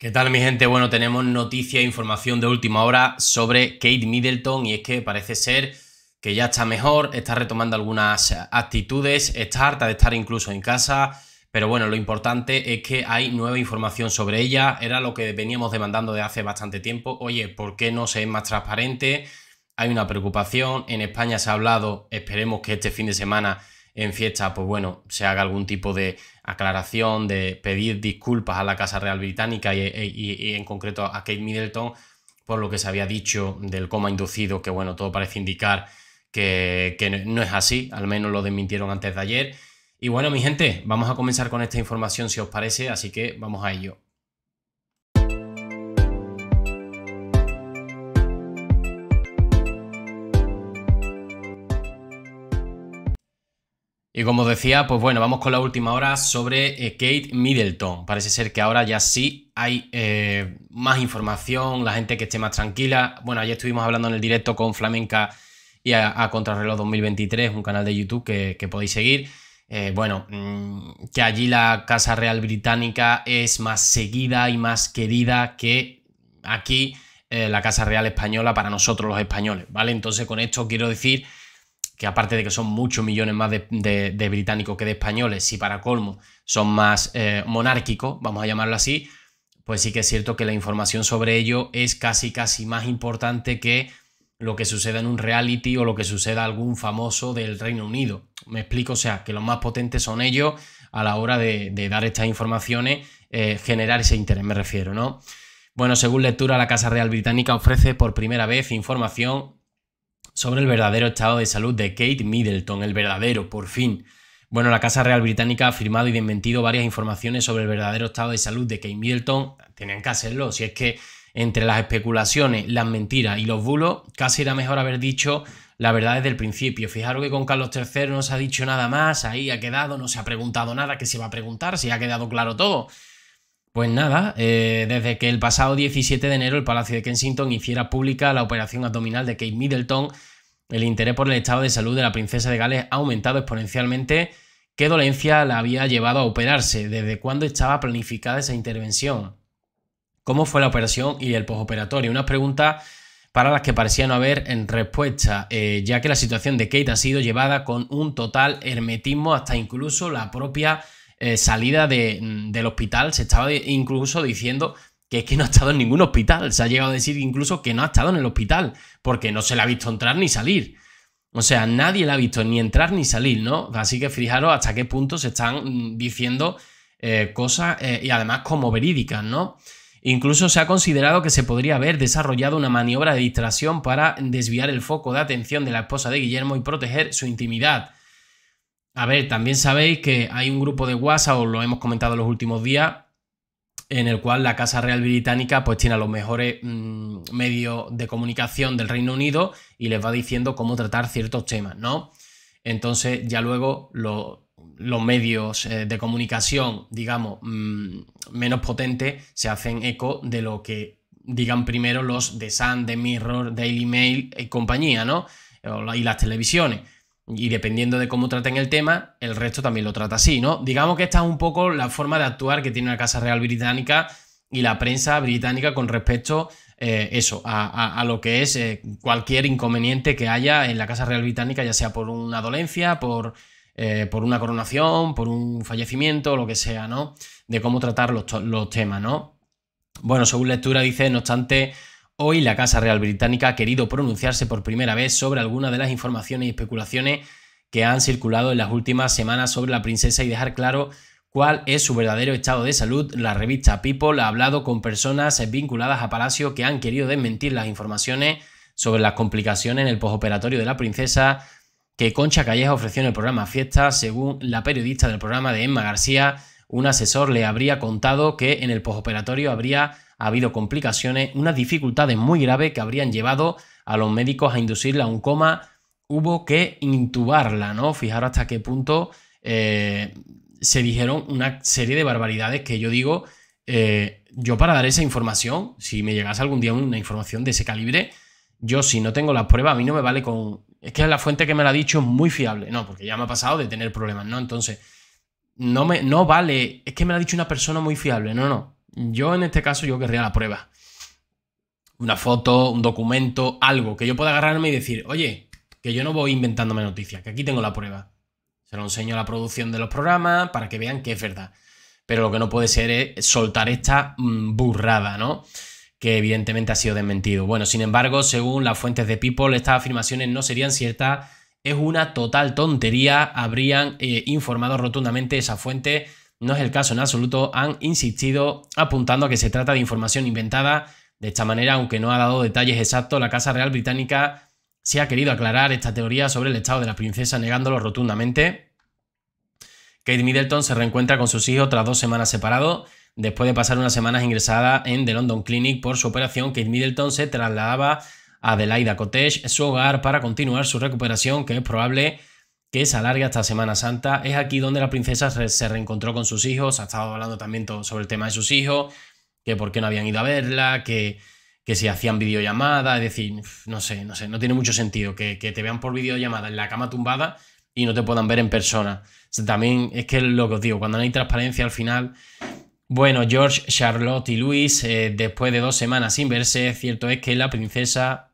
¿Qué tal mi gente? Bueno, tenemos noticia e información de última hora sobre Kate Middleton y es que parece ser que ya está mejor, está retomando algunas actitudes, está harta de estar incluso en casa, pero bueno, lo importante es que hay nueva información sobre ella, era lo que veníamos demandando de hace bastante tiempo, oye, ¿por qué no se es más transparente? Hay una preocupación, en España se ha hablado, esperemos que este fin de semana en fiesta, pues bueno, se haga algún tipo de aclaración, de pedir disculpas a la Casa Real Británica e, y, en concreto a Kate Middleton por lo que se había dicho del coma inducido, que bueno, todo parece indicar que, que no es así, al menos lo desmintieron antes de ayer. Y bueno, mi gente, vamos a comenzar con esta información si os parece, así que vamos a ello. Y como decía, pues bueno, vamos con la última hora sobre eh, Kate Middleton. Parece ser que ahora ya sí hay eh, más información, la gente que esté más tranquila. Bueno, ayer estuvimos hablando en el directo con Flamenca y a, Contrarreloj 2023, un canal de YouTube que, podéis seguir. Eh, bueno, mm, que allí la Casa Real Británica es más seguida y más querida que aquí la Casa Real Española para nosotros los españoles, ¿vale? Entonces con esto quiero decir que aparte de que son muchos millones más de, británicos que de españoles, si para colmo son más eh, monárquicos, vamos a llamarlo así, pues sí que es cierto que la información sobre ello es casi, casi más importante que lo que suceda en un reality o lo que suceda a algún famoso del Reino Unido. Me explico, o sea, que los más potentes son ellos a la hora de, dar estas informaciones, eh, generar ese interés, me refiero, ¿no? Bueno, según lectura, la Casa Real Británica ofrece por primera vez información sobre el verdadero estado de salud de Kate Middleton, el verdadero, por fin. Bueno, la Casa Real Británica ha firmado y desmentido varias informaciones sobre el verdadero estado de salud de Kate Middleton. Tenían que hacerlo, si es que entre las especulaciones, las mentiras y los bulos, casi era mejor haber dicho la verdad desde el principio. Fijaros que con Carlos III no se ha dicho nada más, ahí ha quedado, no se ha preguntado nada, que se va a preguntar, si ha quedado claro todo. Pues nada, eh, desde que el pasado 17 de enero el Palacio de Kensington hiciera pública la operación abdominal de Kate Middleton, el interés por el estado de salud de la princesa de Gales ha aumentado exponencialmente. ¿Qué dolencia la había llevado a operarse? ¿Desde cuándo estaba planificada esa intervención? ¿Cómo fue la operación y el posoperatorio? Unas preguntas para las que parecía no haber en respuesta, eh, ya que la situación de Kate ha sido llevada con un total hermetismo hasta incluso la propia eh, salida mm, del hospital se estaba incluso diciendo que es que no ha estado en ningún hospital. Se ha llegado a decir incluso que no ha estado en el hospital, porque no se le ha visto entrar ni salir. O sea, nadie le ha visto ni entrar ni salir, ¿no? Así que fijaros hasta qué punto se están mm, diciendo eh, cosas eh, y además como verídicas, ¿no? Incluso se ha considerado que se podría haber desarrollado una maniobra de distracción para desviar el foco de atención de la esposa de Guillermo y proteger su intimidad. A ver, también sabéis que hay un grupo de WhatsApp, os lo hemos comentado en los últimos días, en el cual la Casa Real Británica pues tiene los mejores mm, medios de comunicación del Reino Unido y les va diciendo cómo tratar ciertos temas, ¿no? Entonces ya luego los medios eh, de comunicación, digamos, mm, menos potentes se hacen eco de lo que digan primero los de Sun, de Mirror, Daily Mail y compañía, ¿no? Y las televisiones. Y dependiendo de cómo traten el tema, el resto también lo trata así, ¿no? Digamos que esta es un poco la forma de actuar que tiene la Casa Real Británica y la prensa británica con respecto eh, eso, a, lo que es eh, cualquier inconveniente que haya en la Casa Real Británica, ya sea por una dolencia, por, eh, por una coronación, por un fallecimiento, lo que sea, ¿no? De cómo tratar los, los temas, ¿no? Bueno, según lectura dice, no obstante, Hoy la Casa Real Británica ha querido pronunciarse por primera vez sobre algunas de las informaciones y especulaciones que han circulado en las últimas semanas sobre la princesa y dejar claro cuál es su verdadero estado de salud. La revista People ha hablado con personas vinculadas a Palacio que han querido desmentir las informaciones sobre las complicaciones en el posoperatorio de la princesa que Concha Calleja ofreció en el programa Fiesta, según la periodista del programa de Emma García, un asesor le habría contado que en el posoperatorio habría ha habido complicaciones, unas dificultades muy graves que habrían llevado a los médicos a inducirla a un coma, hubo que intubarla, ¿no? Fijaros hasta qué punto eh, se dijeron una serie de barbaridades que yo digo, eh, yo para dar esa información, si me llegase algún día una información de ese calibre, yo si no tengo las pruebas, a mí no me vale con... Es que la fuente que me la ha dicho es muy fiable, no, porque ya me ha pasado de tener problemas, ¿no? Entonces, no, me, no vale, es que me la ha dicho una persona muy fiable, no, no, yo en este caso yo querría la prueba. Una foto, un documento, algo que yo pueda agarrarme y decir, oye, que yo no voy inventándome noticias, que aquí tengo la prueba. Se lo enseño a la producción de los programas para que vean que es verdad. Pero lo que no puede ser es soltar esta mm, burrada, ¿no? que evidentemente ha sido desmentido. Bueno, sin embargo, según las fuentes de People, estas afirmaciones no serían ciertas. Es una total tontería. Habrían eh, informado rotundamente esa fuente no es el caso en absoluto, han insistido apuntando a que se trata de información inventada. De esta manera, aunque no ha dado detalles exactos, la Casa Real Británica se ha querido aclarar esta teoría sobre el estado de la princesa negándolo rotundamente. Kate Middleton se reencuentra con sus hijos tras dos semanas separados. Después de pasar unas semanas ingresada en The London Clinic por su operación, Kate Middleton se trasladaba a Adelaida Cottage, su hogar, para continuar su recuperación, que es probable que se alarga hasta Semana Santa. Es aquí donde la princesa se reencontró con sus hijos, ha estado hablando también sobre el tema de sus hijos, que por qué no habían ido a verla, que, que si hacían videollamadas, es decir, no sé, no sé, no tiene mucho sentido que, te vean por videollamada en la cama tumbada y no te puedan ver en persona. También es que lo que os digo, cuando no hay transparencia al final... Bueno, George, Charlotte y Luis, eh, después de dos semanas sin verse, cierto es que la princesa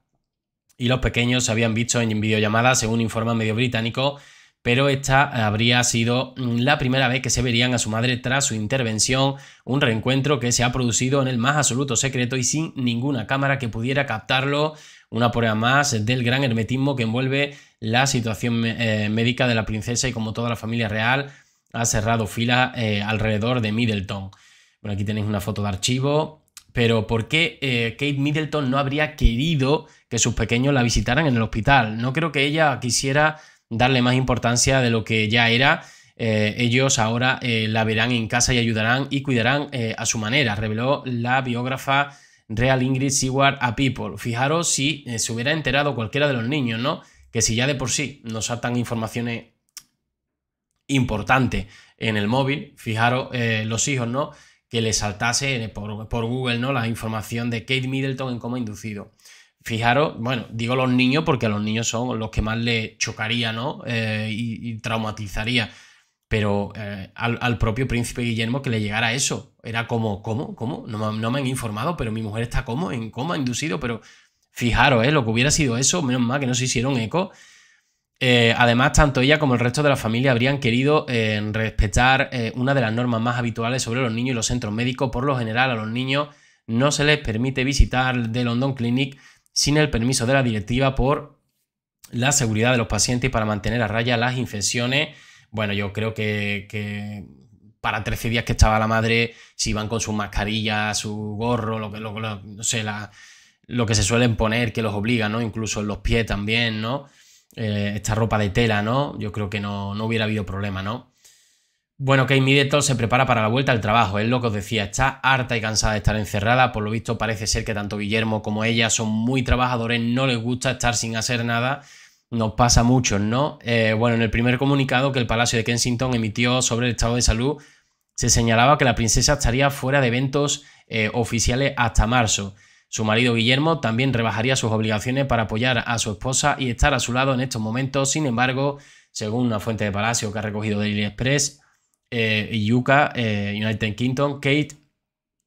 y los pequeños se habían visto en videollamadas, según informa medio británico, pero esta habría sido la primera vez que se verían a su madre tras su intervención, un reencuentro que se ha producido en el más absoluto secreto y sin ninguna cámara que pudiera captarlo, una prueba más del gran hermetismo que envuelve la situación eh, médica de la princesa y como toda la familia real ha cerrado fila eh, alrededor de Middleton. Bueno, aquí tenéis una foto de archivo pero ¿por qué eh, Kate Middleton no habría querido que sus pequeños la visitaran en el hospital? No creo que ella quisiera darle más importancia de lo que ya era. Eh, ellos ahora eh, la verán en casa y ayudarán y cuidarán a su manera, reveló la biógrafa Real Ingrid Seward a People. Fijaros si se hubiera enterado cualquiera de los niños, ¿no? Que si ya de por sí nos saltan informaciones importantes en el móvil, fijaros los hijos, ¿no? que le saltase por, Google ¿no? la información de Kate Middleton en coma inducido. Fijaros, bueno, digo los niños porque a los niños son los que más le chocaría ¿no? Eh, y, traumatizaría, pero eh, al, propio príncipe Guillermo que le llegara eso. Era como, ¿cómo? ¿Cómo? No, no me han informado, pero mi mujer está como en coma inducido, pero fijaros, ¿eh? lo que hubiera sido eso, menos mal que no se hicieron eco eh, además, tanto ella como el resto de la familia habrían querido eh, respetar eh, una de las normas más habituales sobre los niños y los centros médicos. Por lo general, a los niños no se les permite visitar The London Clinic sin el permiso de la directiva por la seguridad de los pacientes y para mantener a raya las infecciones. Bueno, yo creo que, para 13 días que estaba la madre, si van con su mascarilla, su gorro, lo que, que se suelen poner, que los obliga, ¿no? Incluso en los pies también, ¿no? Eh, esta ropa de tela, ¿no? Yo creo que no, no hubiera habido problema, ¿no? Bueno, Kate Middleton se prepara para la vuelta al trabajo, es lo que os decía, está harta y cansada de estar encerrada, por lo visto parece ser que tanto Guillermo como ella son muy trabajadores, no les gusta estar sin hacer nada, nos pasa mucho, ¿no? Eh, bueno, en el primer comunicado que el Palacio de Kensington emitió sobre el estado de salud, se señalaba que la princesa estaría fuera de eventos eh, oficiales hasta marzo. Su marido Guillermo también rebajaría sus obligaciones para apoyar a su esposa y estar a su lado en estos momentos. Sin embargo, según una fuente de Palacio que ha recogido Daily Express y eh, Yuka, eh, United Kingdom, Kate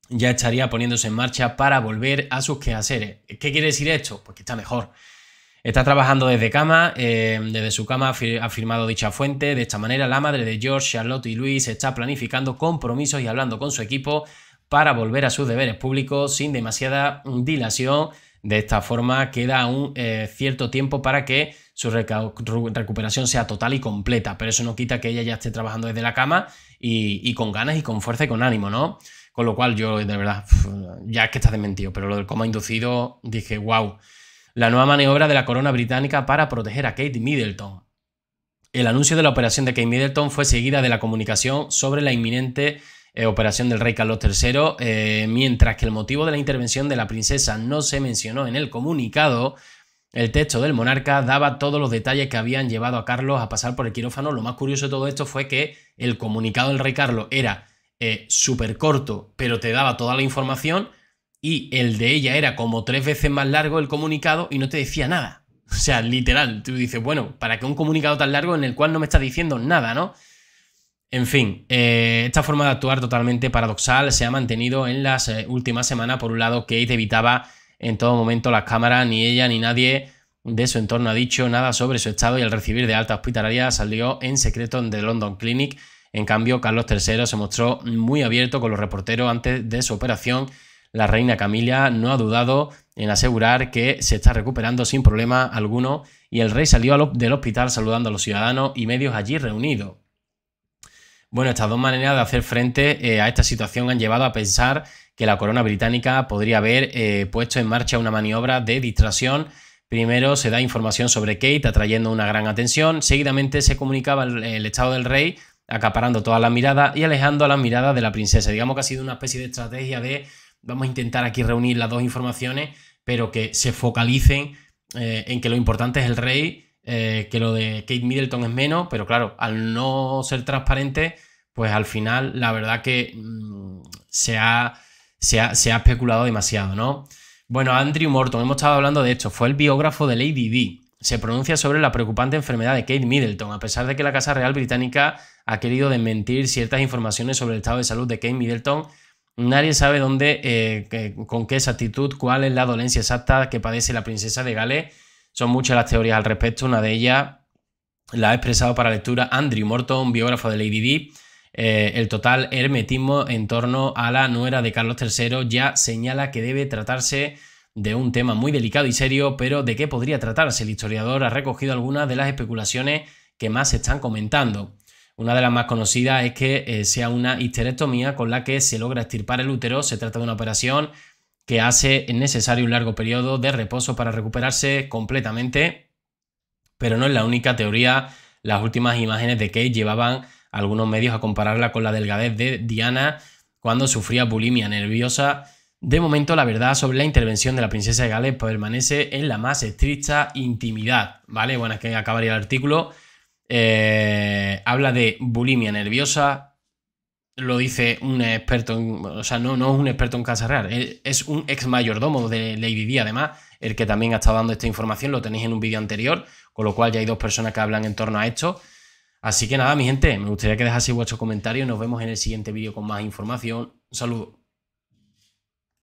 ya estaría poniéndose en marcha para volver a sus quehaceres. ¿Qué quiere decir esto? Pues que está mejor. Está trabajando desde cama, eh, desde su cama ha firmado dicha fuente. De esta manera, la madre de George, Charlotte y Luis está planificando compromisos y hablando con su equipo para volver a sus deberes públicos sin demasiada dilación. De esta forma queda un eh, cierto tiempo para que su recuperación sea total y completa, pero eso no quita que ella ya esté trabajando desde la cama y, con ganas y con fuerza y con ánimo, ¿no? Con lo cual yo, de verdad, ya es que está desmentido, pero lo del ha inducido dije, wow, la nueva maniobra de la corona británica para proteger a Kate Middleton. El anuncio de la operación de Kate Middleton fue seguida de la comunicación sobre la inminente eh, operación del rey Carlos III, eh, mientras que el motivo de la intervención de la princesa no se mencionó en el comunicado, el texto del monarca daba todos los detalles que habían llevado a Carlos a pasar por el quirófano. Lo más curioso de todo esto fue que el comunicado del rey Carlos era eh, súper corto, pero te daba toda la información, y el de ella era como tres veces más largo el comunicado y no te decía nada. O sea, literal, tú dices, bueno, ¿para qué un comunicado tan largo en el cual no me estás diciendo nada, no? En fin, eh, esta forma de actuar totalmente paradoxal se ha mantenido en las eh, últimas semanas. Por un lado, Kate evitaba en todo momento las cámaras, ni ella ni nadie de su entorno ha dicho nada sobre su estado y al recibir de alta hospitalaria salió en secreto de London Clinic. En cambio, Carlos III se mostró muy abierto con los reporteros antes de su operación. La reina Camila no ha dudado en asegurar que se está recuperando sin problema alguno y el rey salió del hospital saludando a los ciudadanos y medios allí reunidos. Bueno, estas dos maneras de hacer frente eh, a esta situación han llevado a pensar que la corona británica podría haber eh, puesto en marcha una maniobra de distracción. Primero se da información sobre Kate atrayendo una gran atención, seguidamente se comunicaba el, estado del rey acaparando todas las miradas y alejando la las miradas de la princesa. Digamos que ha sido una especie de estrategia de vamos a intentar aquí reunir las dos informaciones, pero que se focalicen eh, en que lo importante es el rey eh, que lo de Kate Middleton es menos, pero claro, al no ser transparente, pues al final la verdad que mm, se, ha, especulado demasiado, ¿no? Bueno, Andrew Morton, hemos estado hablando de esto, fue el biógrafo de Lady B. Se pronuncia sobre la preocupante enfermedad de Kate Middleton, a pesar de que la Casa Real Británica ha querido desmentir ciertas informaciones sobre el estado de salud de Kate Middleton. Nadie sabe dónde, eh, con qué exactitud, cuál es la dolencia exacta que padece la princesa de Gales son muchas las teorías al respecto, una de ellas la ha expresado para lectura Andrew Morton, biógrafo de Lady Di. Eh, el total hermetismo en torno a la nuera de Carlos III ya señala que debe tratarse de un tema muy delicado y serio, pero de qué podría tratarse. El historiador ha recogido algunas de las especulaciones que más se están comentando. Una de las más conocidas es que eh, sea una histerectomía con la que se logra extirpar el útero. Se trata de una operación que hace necesario un largo periodo de reposo para recuperarse completamente, pero no es la única teoría. Las últimas imágenes de Kate llevaban algunos medios a compararla con la delgadez de Diana cuando sufría bulimia nerviosa. De momento, la verdad sobre la intervención de la princesa de Gales permanece en la más estricta intimidad. ¿Vale? Bueno, es que acabaría el artículo. Eh, habla de bulimia nerviosa, lo dice un experto, o sea, no, no es un experto en Casa Real, es un ex mayordomo de Lady Di, además, el que también ha estado dando esta información, lo tenéis en un vídeo anterior, con lo cual ya hay dos personas que hablan en torno a esto. Así que nada, mi gente, me gustaría que dejaseis vuestros comentarios, nos vemos en el siguiente vídeo con más información. Un saludo.